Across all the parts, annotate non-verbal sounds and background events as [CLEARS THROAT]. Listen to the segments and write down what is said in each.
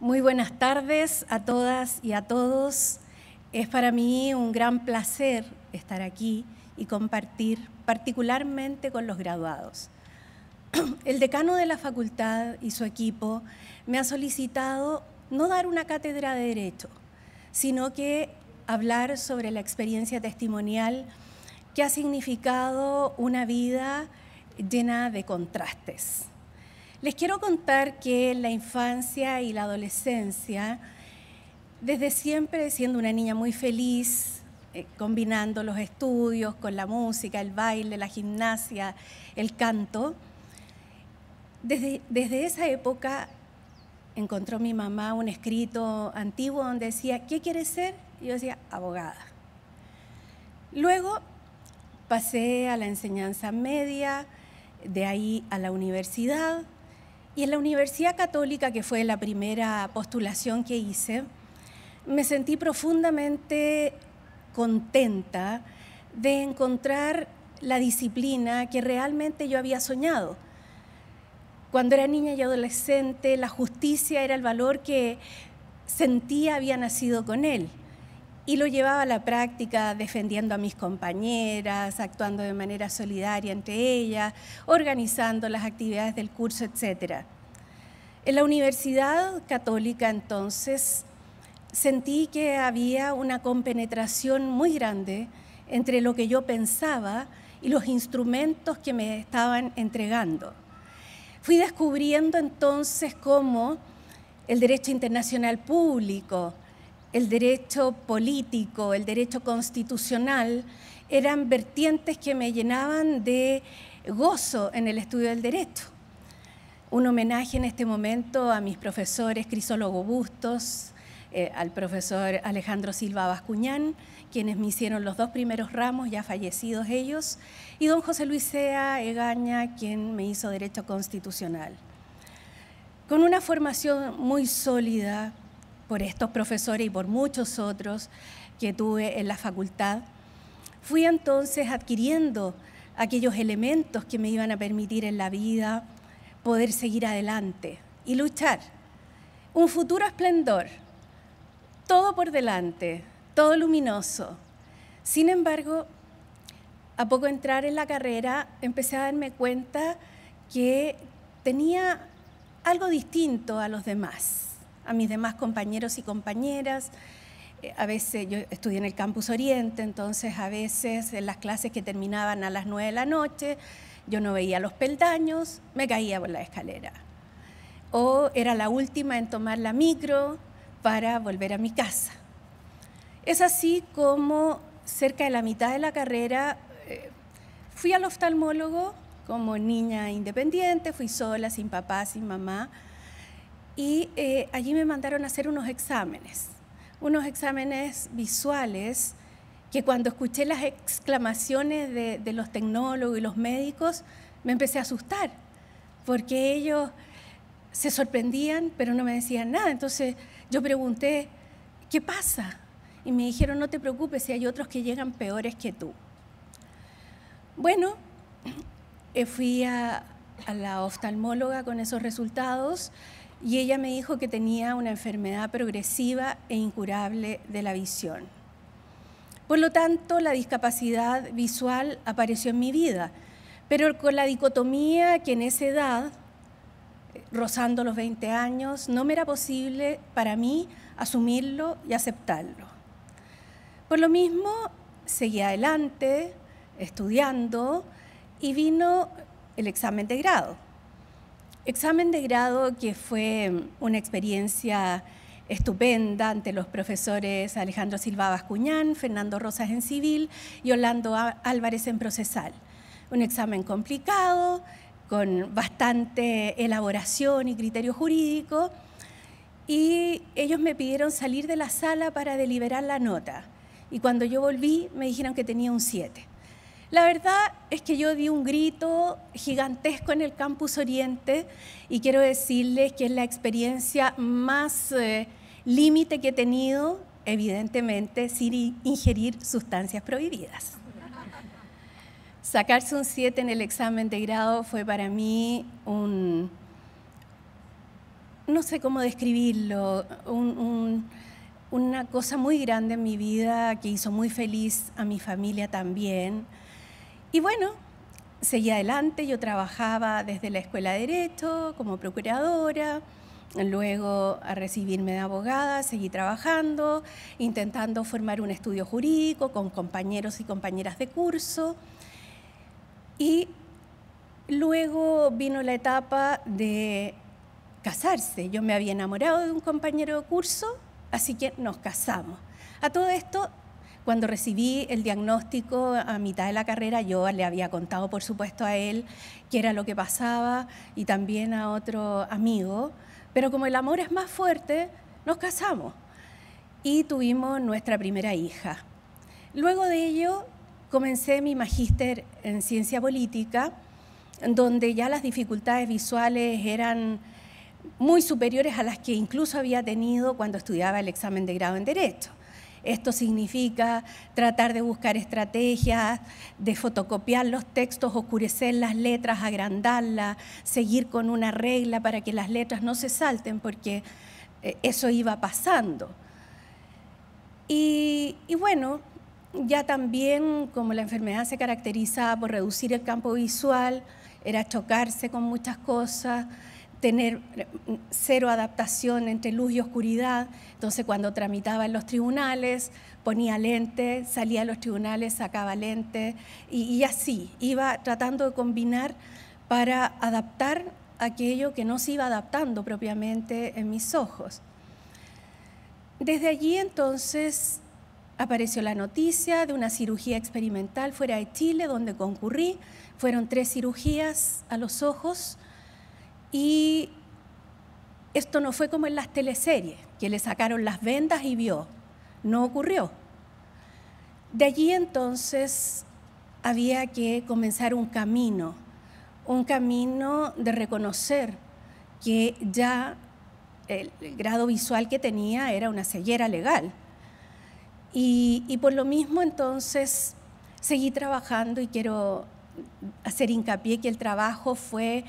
Muy buenas tardes a todas y a todos. Es para mí un gran placer estar aquí y compartir particularmente con los graduados. [CLEARS THROAT] El decano de la facultad y su equipo me ha solicitado no dar una cátedra de derecho, sino que hablar sobre la experiencia testimonial que ha significado una vida llena de contrastes. Les quiero contar que en la infancia y la adolescencia, desde siempre siendo una niña muy feliz, eh, combinando los estudios con la música, el baile, la gimnasia, el canto, desde, desde esa época encontró mi mamá un escrito antiguo donde decía, ¿qué quieres ser? Y yo decía, abogada. Luego pasé a la enseñanza media, de ahí a la universidad y en la Universidad Católica, que fue la primera postulación que hice, me sentí profundamente contenta de encontrar la disciplina que realmente yo había soñado. Cuando era niña y adolescente, la justicia era el valor que sentía había nacido con él y lo llevaba a la práctica defendiendo a mis compañeras, actuando de manera solidaria entre ellas, organizando las actividades del curso, etcétera. En la Universidad Católica entonces sentí que había una compenetración muy grande entre lo que yo pensaba y los instrumentos que me estaban entregando. Fui descubriendo entonces cómo el derecho internacional público, el derecho político, el derecho constitucional, eran vertientes que me llenaban de gozo en el estudio del derecho. Un homenaje en este momento a mis profesores Crisólogo Bustos, eh, al profesor Alejandro Silva Bascuñán, quienes me hicieron los dos primeros ramos, ya fallecidos ellos, y don José Luis Sea Egaña, quien me hizo Derecho Constitucional. Con una formación muy sólida, por estos profesores y por muchos otros que tuve en la facultad, fui entonces adquiriendo aquellos elementos que me iban a permitir en la vida poder seguir adelante y luchar. Un futuro esplendor, todo por delante, todo luminoso. Sin embargo, a poco entrar en la carrera, empecé a darme cuenta que tenía algo distinto a los demás a mis demás compañeros y compañeras. Eh, a veces yo estudié en el campus Oriente, entonces a veces en las clases que terminaban a las 9 de la noche, yo no veía los peldaños, me caía por la escalera. O era la última en tomar la micro para volver a mi casa. Es así como cerca de la mitad de la carrera eh, fui al oftalmólogo como niña independiente, fui sola, sin papá, sin mamá y eh, allí me mandaron a hacer unos exámenes, unos exámenes visuales que cuando escuché las exclamaciones de, los tecnólogos y los médicos, me empecé a asustar, porque ellos se sorprendían, pero no me decían nada. Entonces yo pregunté, ¿qué pasa? Y me dijeron, no te preocupes, si hay otros que llegan peores que tú. Bueno, eh, fui a, a la oftalmóloga con esos resultados y ella me dijo que tenía una enfermedad progresiva e incurable de la visión. Por lo tanto, la discapacidad visual apareció en mi vida, pero con la dicotomía que en esa edad, rozando los 20 años, no me era posible para mí asumirlo y aceptarlo. Por lo mismo, seguí adelante, estudiando, y vino el examen de grado. Examen de grado que fue mm, una experiencia estupenda ante los profesores Alejandro Silva Bascuñán, Fernando Rosas en civil y Orlando Álvarez en procesal. Un examen complicado, con bastante elaboración y criterio jurídico, y ellos me pidieron salir de la sala para deliberar la nota. Y cuando yo volví me dijeron que tenía un 7. La verdad es que yo di un grito gigantesco en el Campus Oriente y quiero decirles que es la experiencia más eh, límite que he tenido, evidentemente, sin ingerir sustancias prohibidas. Sacarse un 7 en el examen de grado fue para mí un, no sé cómo describirlo, una cosa muy grande en mi vida que hizo muy feliz a mi familia también y bueno, seguí adelante, yo trabajaba desde la Escuela de Derecho como procuradora, luego a recibirme de abogada, seguí trabajando, intentando formar un estudio jurídico con compañeros y compañeras de curso. Y luego vino la etapa de casarse. Yo me había enamorado de un compañero de curso, así que nos casamos. A todo esto cuando recibí el diagnóstico a mitad de la carrera, yo le había contado, por supuesto, a él qué era lo que pasaba y también a otro amigo, pero como el amor es más fuerte, nos casamos y tuvimos nuestra primera hija. Luego de ello, comencé mi magíster en ciencia política, donde ya las dificultades visuales eran muy superiores a las que incluso había tenido cuando estudiaba el examen de grado en Derecho. Esto significa tratar de buscar estrategias, de fotocopiar los textos, oscurecer las letras, agrandarlas, seguir con una regla para que las letras no se salten, porque eh, eso iba pasando. Y, bueno, ya también como la enfermedad se caracterizaba por reducir el campo visual, era chocarse con muchas cosas, tener eh, mm, cero adaptación entre luz y oscuridad. Entonces cuando tramitaba en los tribunales, ponía lente, salía a los tribunales, sacaba lente y, y así, iba tratando de combinar para adaptar aquello que no se iba adaptando propiamente en mis ojos. Desde allí entonces apareció la noticia de una cirugía experimental fuera de Chile donde concurrí. Fueron tres cirugías a los ojos y esto no fue como en las teleseries, que le sacaron las vendas y vio. No ocurrió. De allí entonces había que comenzar un camino, un camino de reconocer que ya el, grado visual que tenía era una ceguera legal. y por lo mismo entonces seguí trabajando y quiero hacer hincapié que el trabajo fue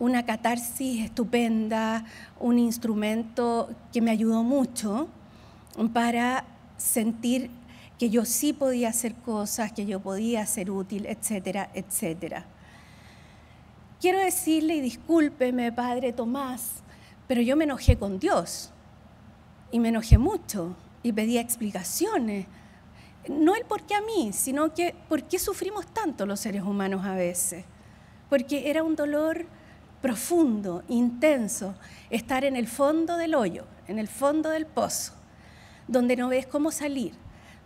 una catarsis estupenda, un instrumento que me ayudó mucho para sentir que yo sí podía hacer cosas, que yo podía ser útil, etcétera, etcétera. Quiero decirle, y discúlpeme, Padre Tomás, pero yo me enojé con Dios y me enojé mucho y pedí explicaciones. No el por qué a mí, sino que por qué sufrimos tanto los seres humanos a veces. Porque era un dolor profundo, intenso, estar en el fondo del hoyo, en el fondo del pozo, donde no ves cómo salir,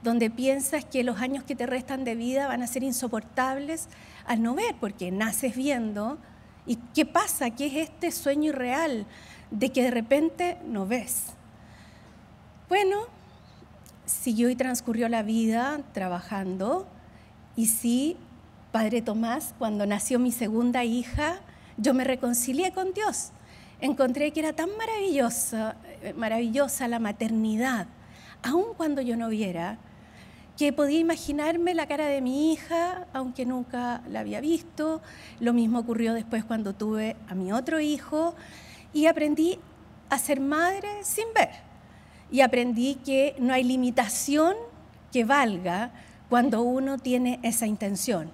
donde piensas que los años que te restan de vida van a ser insoportables al no ver, porque naces viendo. ¿Y qué pasa? ¿Qué es este sueño irreal de que de repente no ves? Bueno, siguió y transcurrió la vida trabajando y sí, padre Tomás, cuando nació mi segunda hija, yo me reconcilié con Dios. Encontré que era tan maravillosa, maravillosa la maternidad, aun cuando yo no viera, que podía imaginarme la cara de mi hija, aunque nunca la había visto. Lo mismo ocurrió después cuando tuve a mi otro hijo y aprendí a ser madre sin ver. Y aprendí que no hay limitación que valga cuando uno tiene esa intención.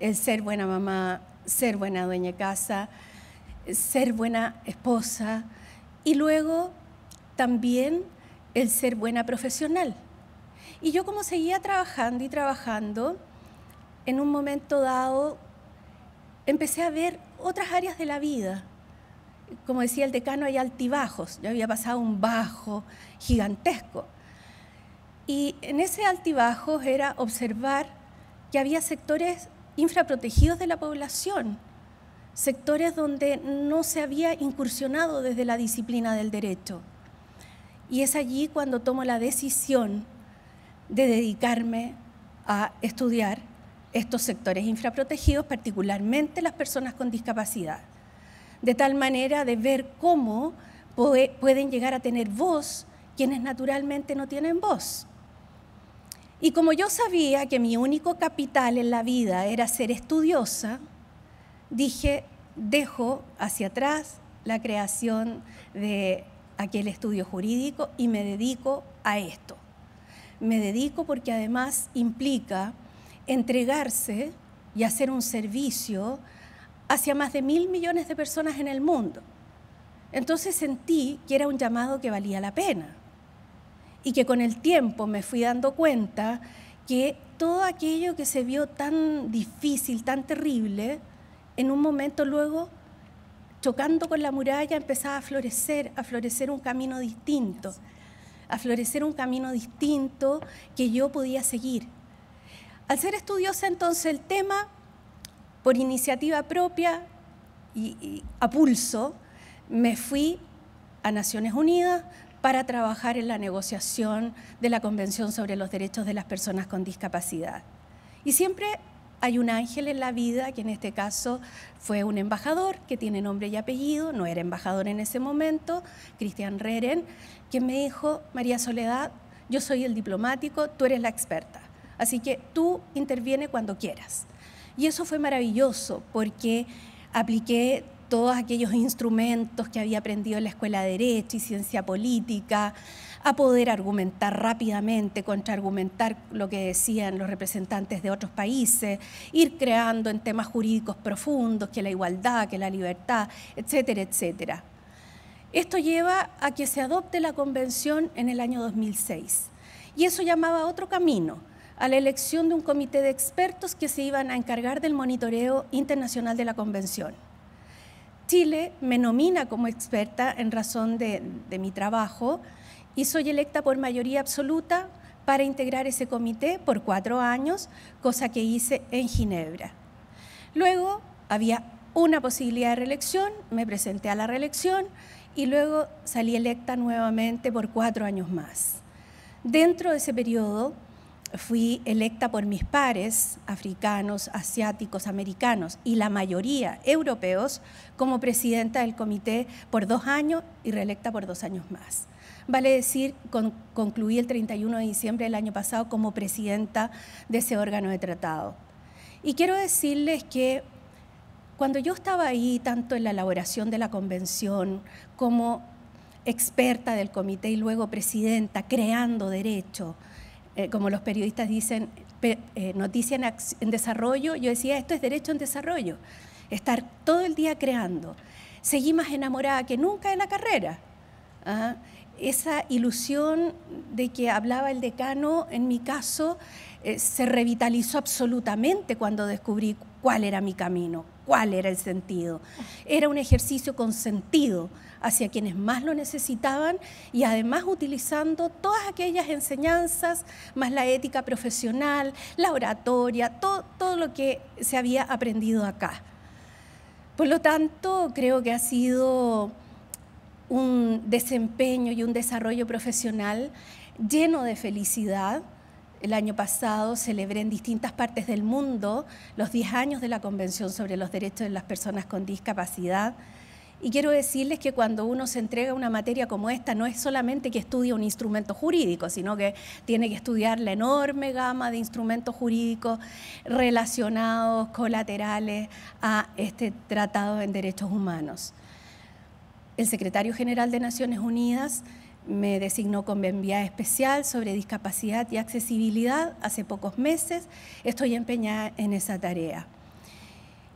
El ser buena mamá, ser buena dueña de casa, ser buena esposa y luego también el ser buena profesional. Y yo como seguía trabajando y trabajando, en un momento dado empecé a ver otras áreas de la vida. Como decía el decano, hay altibajos. Yo había pasado un bajo gigantesco. Y en ese altibajo era observar que había sectores infraprotegidos de la población, sectores donde no se había incursionado desde la disciplina del derecho. Y es allí cuando tomo la decisión de dedicarme a estudiar estos sectores infraprotegidos, particularmente las personas con discapacidad, de tal manera de ver cómo pueden llegar a tener voz quienes naturalmente no tienen voz. Y como yo sabía que mi único capital en la vida era ser estudiosa, dije, dejo hacia atrás la creación de aquel estudio jurídico y me dedico a esto. Me dedico porque además implica entregarse y hacer un servicio hacia más de mil millones de personas en el mundo. Entonces sentí que era un llamado que valía la pena y que con el tiempo me fui dando cuenta que todo aquello que se vio tan difícil, tan terrible, en un momento luego, chocando con la muralla, empezaba a florecer, a florecer un camino distinto, a florecer un camino distinto que yo podía seguir. Al ser estudiosa entonces el tema, por iniciativa propia y, y a pulso, me fui a Naciones Unidas, para trabajar en la negociación de la Convención sobre los Derechos de las Personas con Discapacidad. Y siempre hay un ángel en la vida, que en este caso fue un embajador que tiene nombre y apellido, no era embajador en ese momento, Cristian Reren, que me dijo, María Soledad, yo soy el diplomático, tú eres la experta, así que tú interviene cuando quieras. Y eso fue maravilloso porque apliqué todos aquellos instrumentos que había aprendido en la Escuela de Derecho y Ciencia Política, a poder argumentar rápidamente, contraargumentar lo que decían los representantes de otros países, ir creando en temas jurídicos profundos, que la igualdad, que la libertad, etcétera, etcétera. Esto lleva a que se adopte la convención en el año 2006 y eso llamaba a otro camino, a la elección de un comité de expertos que se iban a encargar del monitoreo internacional de la convención. Chile me nomina como experta en razón de, mi trabajo y soy electa por mayoría absoluta para integrar ese comité por cuatro años, cosa que hice en Ginebra. Luego había una posibilidad de reelección, me presenté a la reelección y luego salí electa nuevamente por cuatro años más. Dentro de ese periodo fui electa por mis pares africanos, asiáticos, americanos y la mayoría europeos como presidenta del comité por dos años y reelecta por dos años más. Vale decir, concluí el 31 de diciembre del año pasado como presidenta de ese órgano de tratado. Y quiero decirles que cuando yo estaba ahí, tanto en la elaboración de la convención como experta del comité y luego presidenta, creando derecho, eh, como los periodistas dicen, eh, noticia en, desarrollo, yo decía, esto es derecho en desarrollo, estar todo el día creando. Seguí más enamorada que nunca de la carrera. ¿ah? Esa ilusión de que hablaba el decano, en mi caso, eh, se revitalizó absolutamente cuando descubrí cuál era mi camino, cuál era el sentido. Era un ejercicio con sentido hacia quienes más lo necesitaban y además utilizando todas aquellas enseñanzas, más la ética profesional, la oratoria, todo, todo lo que se había aprendido acá. Por lo tanto, creo que ha sido un desempeño y un desarrollo profesional lleno de felicidad, el año pasado celebré en distintas partes del mundo los 10 años de la Convención sobre los Derechos de las Personas con Discapacidad. Y quiero decirles que cuando uno se entrega a una materia como esta, no es solamente que estudie un instrumento jurídico, sino que tiene que estudiar la enorme gama de instrumentos jurídicos relacionados, colaterales a este tratado en derechos humanos. El secretario general de Naciones Unidas me designó con enviada especial sobre discapacidad y accesibilidad hace pocos meses. Estoy empeñada en esa tarea.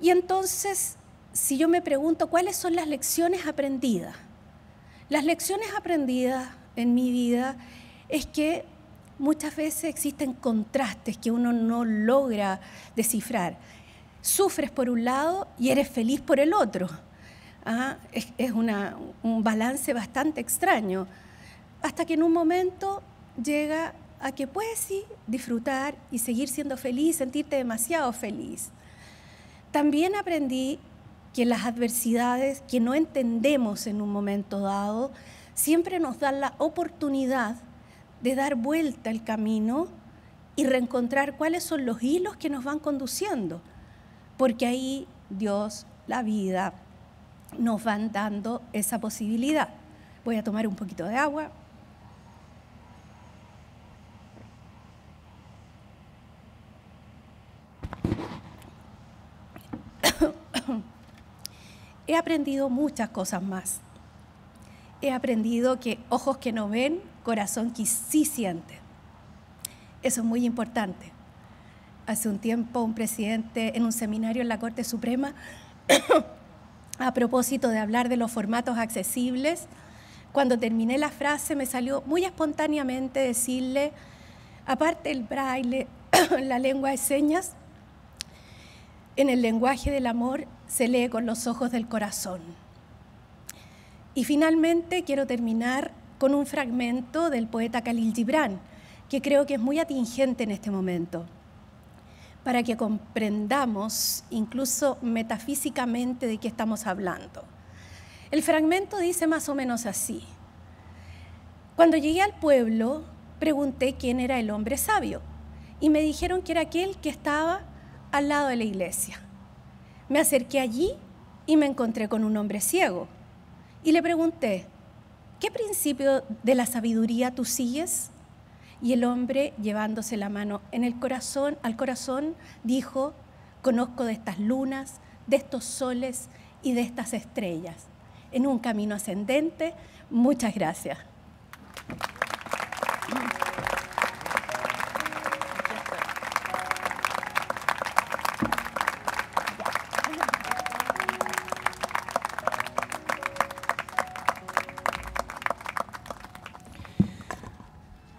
Y entonces, si yo me pregunto cuáles son las lecciones aprendidas, las lecciones aprendidas en mi vida es que muchas veces existen contrastes que uno no logra descifrar. Sufres por un lado y eres feliz por el otro. Ah, es, un balance bastante extraño hasta que en un momento llega a que puedes disfrutar y seguir siendo feliz, sentirte demasiado feliz. También aprendí que las adversidades que no entendemos en un momento dado siempre nos dan la oportunidad de dar vuelta el camino y reencontrar cuáles son los hilos que nos van conduciendo, porque ahí Dios, la vida, nos van dando esa posibilidad. Voy a tomar un poquito de agua. he aprendido muchas cosas más. He aprendido que ojos que no ven, corazón que sí siente. Eso es muy importante. Hace un tiempo un presidente en un seminario en la Corte Suprema, [COUGHS] a propósito de hablar de los formatos accesibles, cuando terminé la frase me salió muy espontáneamente decirle, aparte el braille, [COUGHS] la lengua de señas, en el lenguaje del amor se lee con los ojos del corazón. Y finalmente quiero terminar con un fragmento del poeta Khalil Gibran, que creo que es muy atingente en este momento, para que comprendamos incluso metafísicamente de qué estamos hablando. El fragmento dice más o menos así. Cuando llegué al pueblo, pregunté quién era el hombre sabio y me dijeron que era aquel que estaba al lado de la iglesia. Me acerqué allí y me encontré con un hombre ciego y le pregunté, ¿qué principio de la sabiduría tú sigues? Y el hombre, llevándose la mano en el corazón, al corazón, dijo, conozco de estas lunas, de estos soles y de estas estrellas. En un camino ascendente, muchas gracias.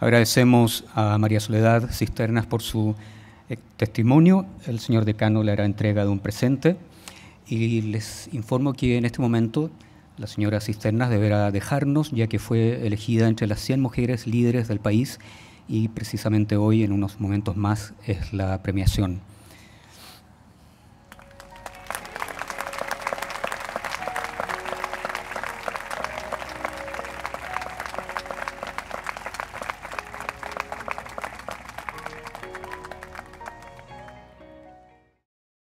Agradecemos a María Soledad Cisternas por su eh, testimonio. El señor decano le hará entrega de un presente. Y les informo que en este momento la señora Cisternas deberá dejarnos, ya que fue elegida entre las 100 mujeres líderes del país y precisamente hoy, en unos momentos más, es la premiación.